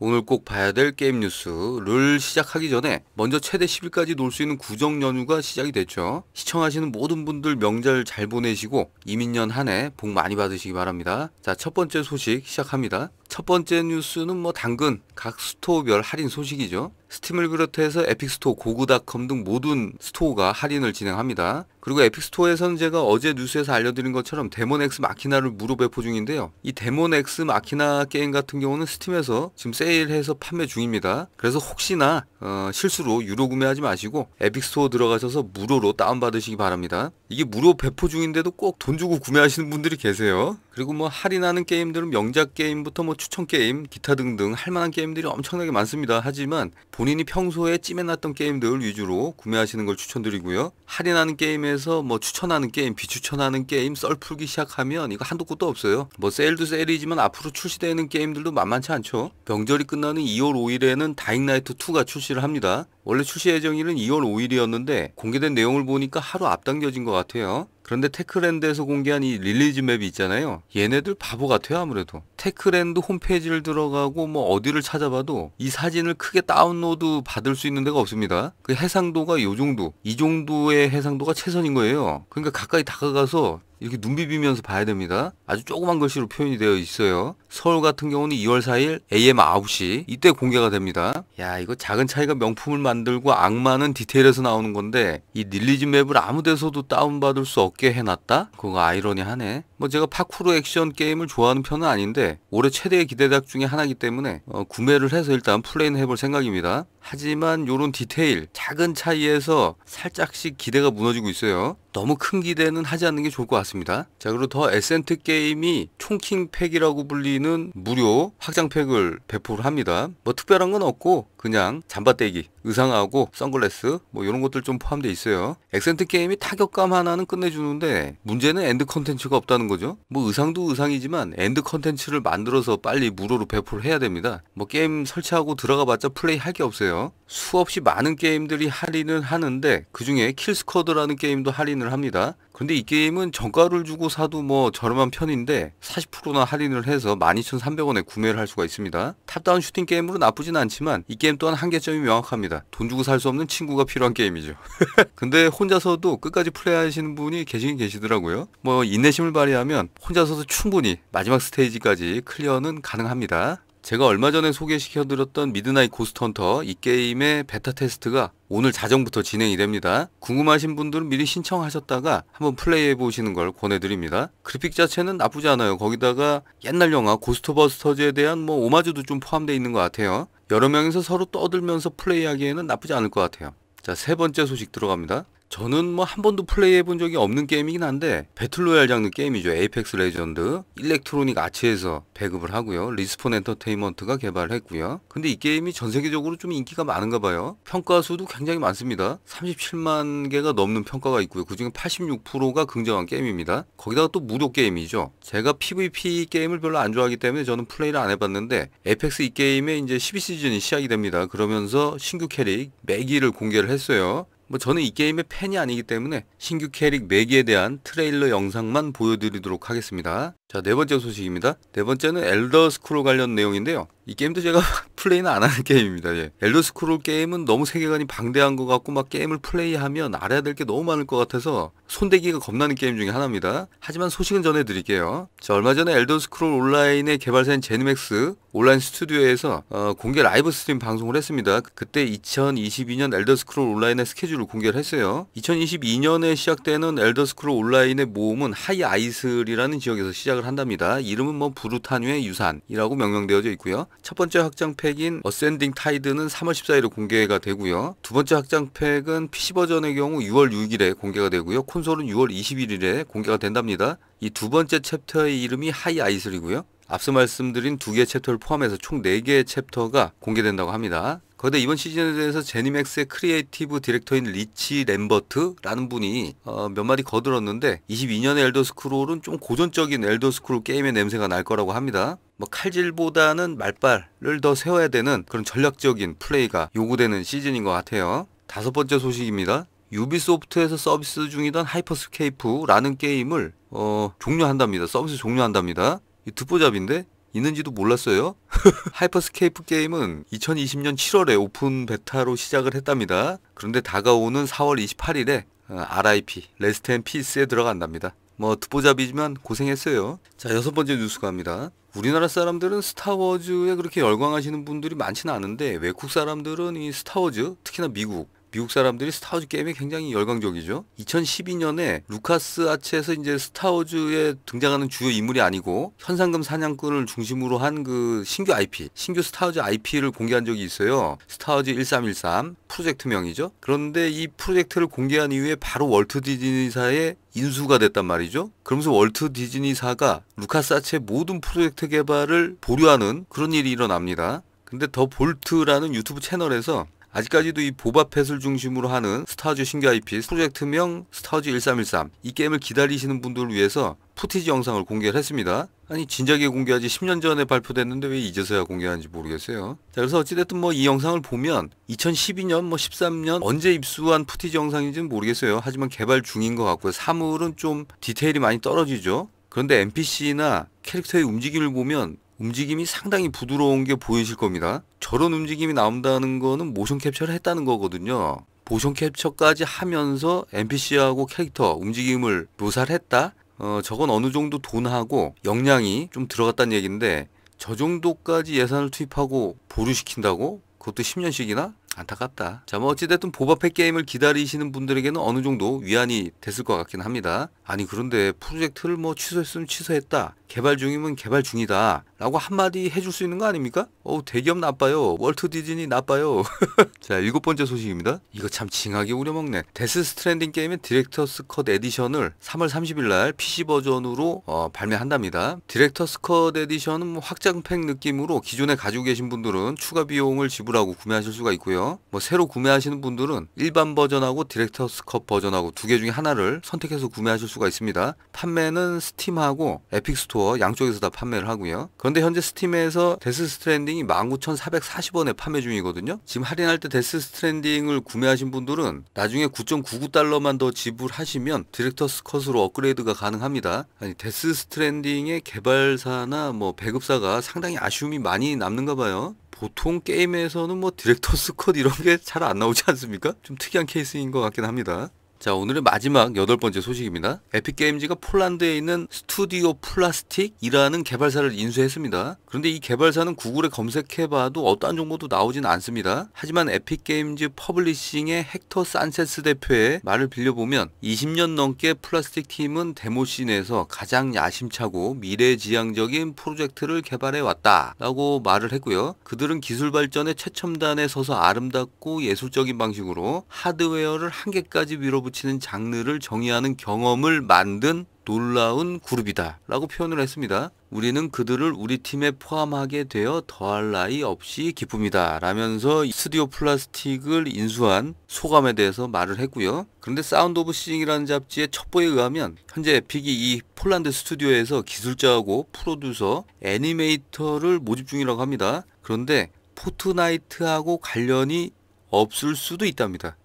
오늘 꼭 봐야 될 게임 뉴스를 시작하기 전에 먼저 최대 10일까지 놀 수 있는 구정 연휴가 시작이 됐죠. 시청하시는 모든 분들 명절 잘 보내시고 이민년 한 해 복 많이 받으시기 바랍니다. 자, 첫 번째 소식 시작합니다. 첫 번째 뉴스는 뭐 당근 각 스토어별 할인 소식이죠. 스팀을 비롯해서 에픽스토어, 고구닷컴 등 모든 스토어가 할인을 진행합니다. 그리고 에픽스토어에서는 제가 어제 뉴스에서 알려드린 것처럼 데몬엑스 마키나를 무료 배포 중인데요. 이 데몬엑스 마키나 게임 같은 경우는 스팀에서 지금 세일해서 판매 중입니다. 그래서 혹시나 어, 실수로 유료 구매하지 마시고 에픽스토어 들어가셔서 무료로 다운받으시기 바랍니다. 이게 무료 배포 중인데도 꼭 돈 주고 구매하시는 분들이 계세요. 그리고 뭐 할인하는 게임들은 명작 게임부터 뭐 추천 게임, 기타 등등 할 만한 게임들이 엄청나게 많습니다. 하지만 본인이 평소에 찜해놨던 게임들 위주로 구매하시는 걸 추천드리고요. 할인하는 게임에서 뭐 추천하는 게임, 비추천하는 게임 썰풀기 시작하면 이거 한도 끝도 없어요. 뭐 세일도 세일이지만 앞으로 출시되는 게임들도 만만치 않죠. 명절이 끝나는 2월 5일에는 다잉나이트 2가 출시를 합니다. 원래 출시 예정일은 2월 5일이었는데 공개된 내용을 보니까 하루 앞당겨진 것 같아요. 같아요. 그런데 테크랜드에서 공개한 이 릴리즈 맵이 있잖아요. 얘네들 바보 같아요, 아무래도. 테크랜드 홈페이지를 들어가고 뭐 어디를 찾아봐도 이 사진을 크게 다운로드 받을 수 있는 데가 없습니다. 그 해상도가 요 정도. 이 정도의 해상도가 최선인 거예요. 그러니까 가까이 다가가서 이렇게 눈 비비면서 봐야 됩니다. 아주 조그만 글씨로 표현이 되어 있어요. 서울 같은 경우는 2월 4일 AM 9시 이때 공개가 됩니다. 야 이거 작은 차이가 명품을 만들고 악마는 디테일에서 나오는 건데 이 릴리즈 맵을 아무 데서도 다운받을 수 없게 해놨다? 그거 아이러니하네. 뭐 제가 파쿠르 액션 게임을 좋아하는 편은 아닌데 올해 최대의 기대작 중에 하나이기 때문에 어, 구매를 해서 일단 플레이는 해볼 생각입니다. 하지만 요런 디테일 작은 차이에서 살짝씩 기대가 무너지고 있어요. 너무 큰 기대는 하지 않는 게 좋을 것 같습니다. 자 그리고 더 에센트 게임이 총킹 팩이라고 불리는 저희는 무료 확장팩을 배포를 합니다. 뭐 특별한 건 없고 그냥 잠바떼기, 의상하고 선글라스 뭐 이런 것들 좀 포함되어 있어요. 엑센트 게임이 타격감 하나는 끝내주는데 문제는 엔드 컨텐츠가 없다는 거죠. 뭐 의상도 의상이지만 엔드 컨텐츠를 만들어서 빨리 무료로 배포를 해야 됩니다. 뭐 게임 설치하고 들어가봤자 플레이 할 게 없어요. 수없이 많은 게임들이 할인을 하는데 그 중에 킬스쿼드라는 게임도 할인을 합니다. 근데 이 게임은 정가를 주고 사도 뭐 저렴한 편인데 40%나 할인을 해서 12,300원에 구매를 할 수가 있습니다. 탑다운 슈팅 게임으로 나쁘진 않지만 이 게임 또한 한계점이 명확합니다. 돈 주고 살 수 없는 친구가 필요한 게임이죠. 근데 혼자서도 끝까지 플레이하시는 분이 계시긴 계시더라고요. 뭐 인내심을 발휘하면 혼자서도 충분히 마지막 스테이지까지 클리어는 가능합니다. 제가 얼마 전에 소개시켜드렸던 미드나잇 고스턴터 이 게임의 베타 테스트가 오늘 자정부터 진행이 됩니다. 궁금하신 분들은 미리 신청하셨다가 한번 플레이해 보시는 걸 권해드립니다. 그래픽 자체는 나쁘지 않아요. 거기다가 옛날 영화 고스트버스터즈에 대한 뭐 오마주도 좀 포함되어 있는 것 같아요. 여러 명이서 서로 떠들면서 플레이하기에는 나쁘지 않을 것 같아요. 자, 세 번째 소식 들어갑니다. 저는 뭐 한 번도 플레이해 본 적이 없는 게임이긴 한데 배틀로얄 장르 게임이죠. 에이펙스 레전드 일렉트로닉 아치에서 배급을 하고요. 리스폰 엔터테인먼트가 개발을 했고요. 근데 이 게임이 전 세계적으로 좀 인기가 많은가 봐요. 평가 수도 굉장히 많습니다. 37만 개가 넘는 평가가 있고요. 그중에 86%가 긍정한 게임입니다. 거기다가 또 무료 게임이죠. 제가 PVP 게임을 별로 안 좋아하기 때문에 저는 플레이를 안 해봤는데 에펙스 이이 게임에 이제 12시즌이 시작이 됩니다. 그러면서 신규 캐릭 매기를 공개를 했어요. 뭐 저는 이 게임의 팬이 아니기 때문에 신규 캐릭 매기에 네 대한 트레일러 영상만 보여드리도록 하겠습니다. 자, 네 번째 소식입니다. 네 번째는 엘더 스크롤 관련 내용인데요. 이 게임도 제가 플레이는 안 하는 게임입니다. 예. 엘더 스크롤 게임은 너무 세계관이 방대한 것 같고 막 게임을 플레이하면 알아야 될 게 너무 많을 것 같아서 손대기가 겁나는 게임 중에 하나입니다. 하지만 소식은 전해드릴게요. 자, 얼마 전에 엘더 스크롤 온라인의 개발사인 제니맥스 온라인 스튜디오에서 어, 공개 라이브 스트림 방송을 했습니다. 그때 2022년 엘더 스크롤 온라인의 스케줄을 공개를 했어요. 2022년에 시작되는 엘더 스크롤 온라인의 모험은 하이 아이슬이라는 지역에서 시작을 제작을 한답니다. 이름은 뭐 부르타뉴의 유산이라고 명명되어져 있고요. 첫 번째 확장팩인 어센딩 타이드는 3월 14일에 공개가 되고요. 두 번째 확장팩은 PC 버전의 경우 6월 6일에 공개가 되고요. 콘솔은 6월 21일에 공개가 된답니다. 이 두 번째 챕터의 이름이 하이 아이슬이고요. 앞서 말씀드린 두 개의 챕터를 포함해서 총 4개의 챕터가 공개된다고 합니다. 그런데 이번 시즌에 대해서 제니맥스의 크리에이티브 디렉터인 리치 램버트라는 분이 어, 몇 마디 거들었는데 22년의 엘더 스크롤은 좀 고전적인 엘더 스크롤 게임의 냄새가 날 거라고 합니다. 뭐 칼질보다는 말빨을더 세워야 되는 그런 전략적인 플레이가 요구되는 시즌인 것 같아요. 다섯 번째 소식입니다. 유비소프트에서 서비스 중이던 하이퍼스케이프라는 게임을 어, 종료한답니다. 서비스 종료한답니다. 이 듣보잡인데 있는지도 몰랐어요. 하이퍼스케이프 게임은 2020년 7월에 오픈 베타로 시작을 했답니다. 그런데 다가오는 4월 28일에 RIP, 레스트 앤 피스에 들어간답니다. 뭐 듣보잡이지만 고생했어요. 자 여섯 번째 뉴스 갑니다. 우리나라 사람들은 스타워즈에 그렇게 열광하시는 분들이 많지는 않은데 외국 사람들은 이 스타워즈 특히나 미국 미국 사람들이 스타워즈 게임에 굉장히 열광적이죠. 2012년에 루카스 아츠에서 이제 스타워즈에 등장하는 주요 인물이 아니고 현상금 사냥꾼을 중심으로 한 그 신규 IP, 신규 스타워즈 IP를 공개한 적이 있어요. 스타워즈 1313 프로젝트명이죠. 그런데 이 프로젝트를 공개한 이후에 바로 월트 디즈니사의 인수가 됐단 말이죠. 그러면서 월트 디즈니사가 루카스 아츠의 모든 프로젝트 개발을 보류하는 그런 일이 일어납니다. 근데 더 볼트라는 유튜브 채널에서 아직까지도 이 보바펫을 중심으로 하는 스타워즈 신규 IP 프로젝트명 스타워즈 1313 이 게임을 기다리시는 분들을 위해서 푸티지 영상을 공개를 했습니다. 아니 진작에 공개하지 10년 전에 발표됐는데 왜 이제서야 공개하는지 모르겠어요. 자 그래서 어찌됐든 뭐 이 영상을 보면 2012년 뭐 13년 언제 입수한 푸티지 영상인지는 모르겠어요. 하지만 개발 중인 것 같고요. 사물은 좀 디테일이 많이 떨어지죠. 그런데 NPC나 캐릭터의 움직임을 보면 움직임이 상당히 부드러운 게 보이실 겁니다. 저런 움직임이 나온다는 거는 모션 캡처를 했다는 거거든요. 모션 캡처까지 하면서 NPC하고 캐릭터 움직임을 묘사했다? 를 어, 저건 어느 정도 돈하고 역량이 좀 들어갔다는 얘기인데 저 정도까지 예산을 투입하고 보류시킨다고? 그것도 10년씩이나? 안타깝다. 자, 뭐 어찌됐든 보바펫 게임을 기다리시는 분들에게는 어느 정도 위안이 됐을 것 같긴 합니다. 아니, 그런데 프로젝트를 뭐 취소했으면 취소했다. 개발 중이면 개발 중이다 라고 한마디 해줄 수 있는 거 아닙니까? 어우 대기업 나빠요 월트 디즈니 나빠요 자 일곱 번째 소식입니다 이거 참 징하게 우려먹네 데스 스트랜딩 게임의 디렉터스 컷 에디션을 3월 30일 날 PC 버전으로 어, 발매한답니다 디렉터스 컷 에디션은 뭐 확장팩 느낌으로 기존에 가지고 계신 분들은 추가 비용을 지불하고 구매하실 수가 있고요 뭐 새로 구매하시는 분들은 일반 버전하고 디렉터스 컷 버전하고 두 개 중에 하나를 선택해서 구매하실 수가 있습니다 판매는 스팀하고 에픽스토어 스토 뭐 양쪽에서 다 판매를 하고요. 그런데 현재 스팀에서 데스 스트랜딩이 19,440원에 판매 중이거든요. 지금 할인할 때 데스 스트랜딩을 구매하신 분들은 나중에 9.99달러만 더 지불하시면 디렉터스 컷으로 업그레이드가 가능합니다. 아니 데스 스트랜딩의 개발사나 뭐 배급사가 상당히 아쉬움이 많이 남는가 봐요. 보통 게임에서는 뭐 디렉터스 컷 이런 게 잘 안 나오지 않습니까? 좀 특이한 케이스인 것 같긴 합니다. 자 오늘의 마지막 여덟 번째 소식입니다. 에픽게임즈가 폴란드에 있는 스튜디오 플라스틱이라는 개발사를 인수했습니다. 그런데 이 개발사는 구글에 검색해봐도 어떠한 정보도 나오진 않습니다. 하지만 에픽게임즈 퍼블리싱의 헥터 산체스 대표의 말을 빌려보면 20년 넘게 플라스틱 팀은 데모씬에서 가장 야심차고 미래지향적인 프로젝트를 개발해왔다 라고 말을 했고요. 그들은 기술 발전의 최첨단에 서서 아름답고 예술적인 방식으로 하드웨어를 한계까지 밀어붙 치는 장르를 정의하는 경험을 만든 놀라운 그룹이다 라고 표현을 했습니다. 우리는 그들을 우리 팀에 포함하게 되어 더할 나위 없이 기쁩니다 라면서 스튜디오 플라스틱을 인수한 소감에 대해서 말을 했고요. 그런데 사운드 오브 시잉이라는 잡지의 첩보에 의하면 현재 에픽이 이 폴란드 스튜디오에서 기술자하고 프로듀서 애니메이터를 모집 중이라고 합니다. 그런데 포트나이트하고 관련이 없을 수도 있답니다.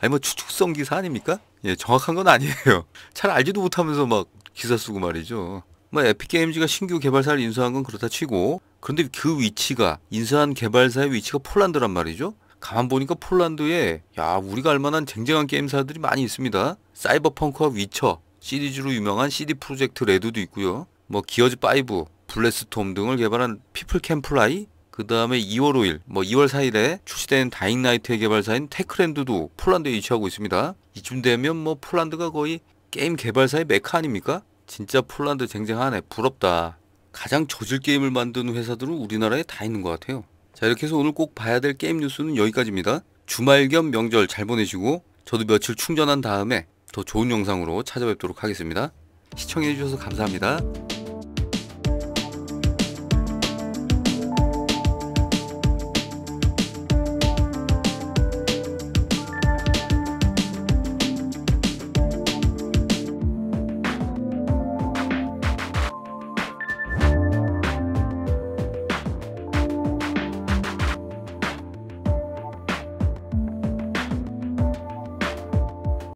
아니 뭐 추측성 기사 아닙니까? 예, 정확한 건 아니에요. 잘 알지도 못하면서 막 기사 쓰고 말이죠. 뭐 에픽게임즈가 신규 개발사를 인수한 건 그렇다 치고 그런데 그 위치가 인수한 개발사의 위치가 폴란드란 말이죠. 가만 보니까 폴란드에 야 우리가 알만한 쟁쟁한 게임사들이 많이 있습니다. 사이버펑크와 위쳐 시리즈로 유명한 CD 프로젝트 레드도 있고요. 뭐 기어즈 5, 블레스톰 등을 개발한 피플 캠플라이, 그 다음에 2월 5일, 뭐 2월 4일에 출시된 다잉나이트의 개발사인 테크랜드도 폴란드에 위치하고 있습니다. 이쯤 되면 뭐 폴란드가 거의 게임 개발사의 메카 아닙니까? 진짜 폴란드 쟁쟁하네. 부럽다. 가장 저질 게임을 만드는 회사들은 우리나라에 다 있는 것 같아요. 자 이렇게 해서 오늘 꼭 봐야 될 게임 뉴스는 여기까지입니다. 주말 겸 명절 잘 보내시고 저도 며칠 충전한 다음에 더 좋은 영상으로 찾아뵙도록 하겠습니다. 시청해주셔서 감사합니다.